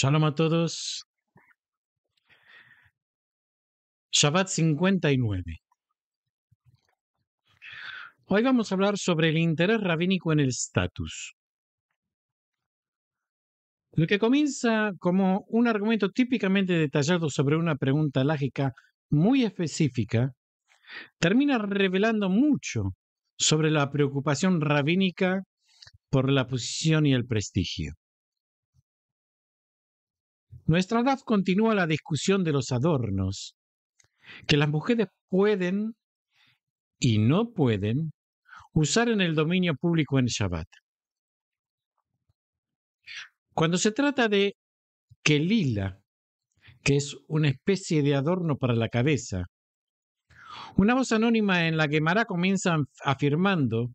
Shalom a todos. Shabbat 59. Hoy vamos a hablar sobre el interés rabínico en el estatus. Lo que comienza como un argumento típicamente detallado sobre una pregunta lógica muy específica, termina revelando mucho sobre la preocupación rabínica por la posición y el prestigio. Nuestra raf continúa la discusión de los adornos, que las mujeres pueden y no pueden usar en el dominio público en Shabbat. Cuando se trata de kelila, que es una especie de adorno para la cabeza, una voz anónima en la Gemara comienza afirmando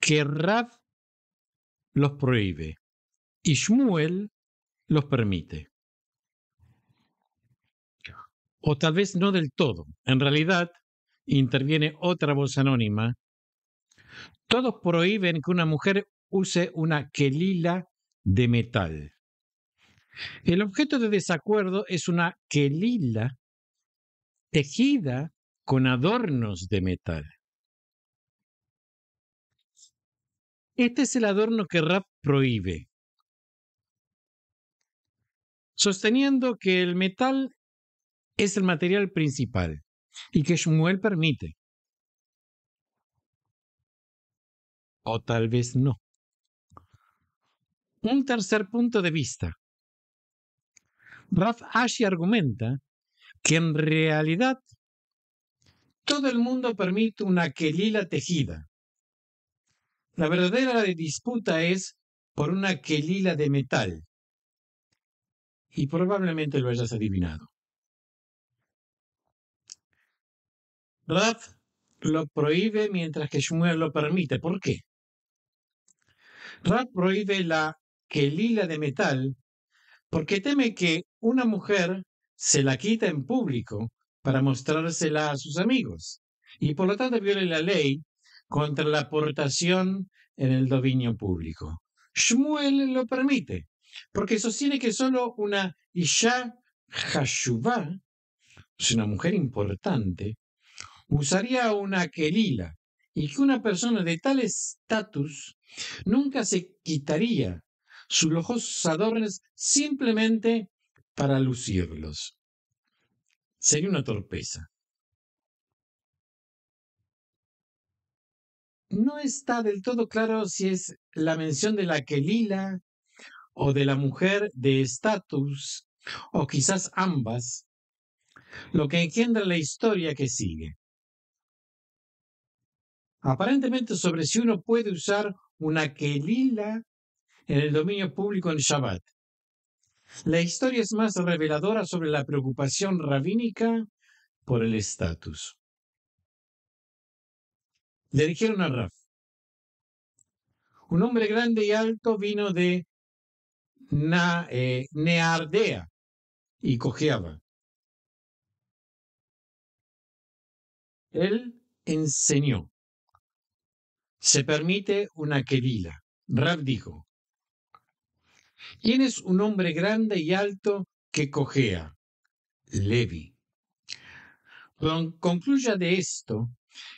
que raf los prohíbe y Shmuel los permite o tal vez no del todo. En realidad, interviene otra voz anónima. Todos prohíben que una mujer use una quelila de metal. El objeto de desacuerdo es una quelila tejida con adornos de metal. Este es el adorno que Rap prohíbe, sosteniendo que el metal es el material principal y que Shmuel permite. O tal vez no. Un tercer punto de vista. Raf Ashi argumenta que en realidad todo el mundo permite una quelila tejida. La verdadera disputa es por una quelila de metal. Y probablemente lo hayas adivinado. Rath lo prohíbe mientras que Shmuel lo permite. ¿Por qué? Rath prohíbe la kelila de metal porque teme que una mujer se la quita en público para mostrársela a sus amigos y por lo tanto viole la ley contra la aportación en el dominio público. Shmuel lo permite, porque sostiene que solo una Isha Hashubá, es una mujer importante, usaría una quelila y que una persona de tal estatus nunca se quitaría sus lujosos adornos simplemente para lucirlos. Sería una torpeza. No está del todo claro si es la mención de la quelila o de la mujer de estatus, o quizás ambas, lo que engendra la historia que sigue aparentemente sobre si uno puede usar una quelila en el dominio público en Shabbat. La historia es más reveladora sobre la preocupación rabínica por el estatus. Le dijeron a Raf, un hombre grande y alto vino de eh, Neardea y cojeaba. Él enseñó. Se permite una querila. Rab dijo, ¿Quién es un hombre grande y alto que cojea? Levi. Concluya de esto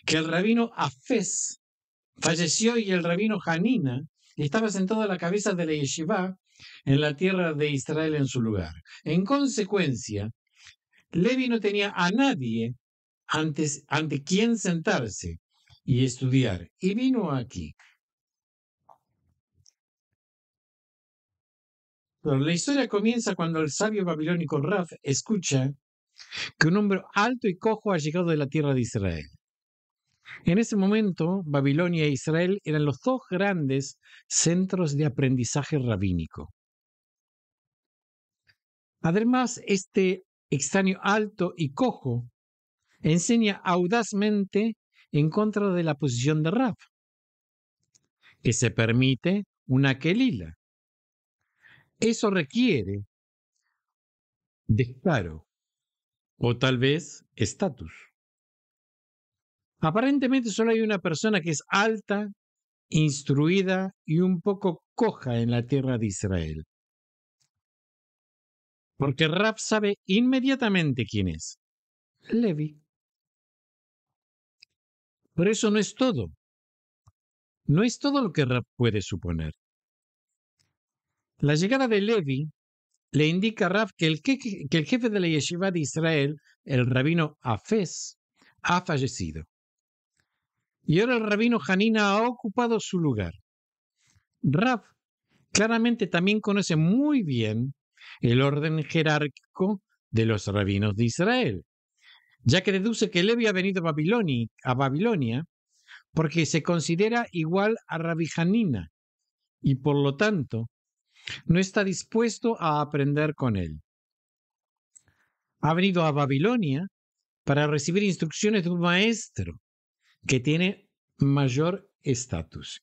que el rabino Afes falleció y el rabino Hanina estaba sentado a la cabeza de la yeshiva en la tierra de Israel en su lugar. En consecuencia, Levi no tenía a nadie ante quien sentarse, y estudiar. Y vino aquí. la historia comienza cuando el sabio babilónico Raf escucha que un hombre alto y cojo ha llegado de la tierra de Israel. En ese momento, Babilonia e Israel eran los dos grandes centros de aprendizaje rabínico. Además, este extraño alto y cojo enseña audazmente en contra de la posición de Raf, que se permite una Kelila. Eso requiere descaro o tal vez estatus. Aparentemente solo hay una persona que es alta, instruida y un poco coja en la tierra de Israel. Porque Raf sabe inmediatamente quién es. Levi. Pero eso no es todo. No es todo lo que Rab puede suponer. La llegada de Levi le indica a Raf que el, que, el jefe de la yeshiva de Israel, el rabino Afes, ha fallecido. Y ahora el rabino Hanina ha ocupado su lugar. Raf claramente también conoce muy bien el orden jerárquico de los rabinos de Israel ya que deduce que Levi ha venido a Babilonia porque se considera igual a Rabijanina y por lo tanto no está dispuesto a aprender con él. Ha venido a Babilonia para recibir instrucciones de un maestro que tiene mayor estatus.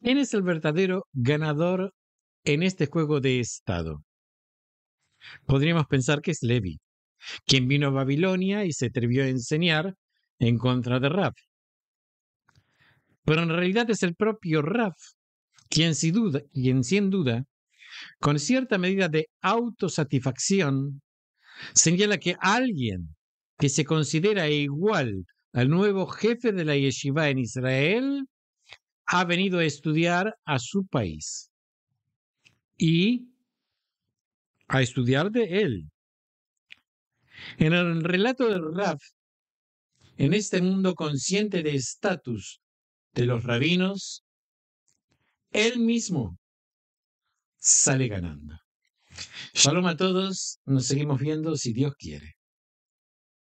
¿Quién es el verdadero ganador en este juego de Estado? Podríamos pensar que es Levi, quien vino a Babilonia y se atrevió a enseñar en contra de Raf, Pero en realidad es el propio Raf quien sin duda, quien sin duda con cierta medida de autosatisfacción, señala que alguien que se considera igual al nuevo jefe de la yeshiva en Israel ha venido a estudiar a su país. Y a estudiar de él. En el relato del Raf, en este mundo consciente de estatus de los rabinos, él mismo sale ganando. Shalom a todos, nos seguimos viendo si Dios quiere.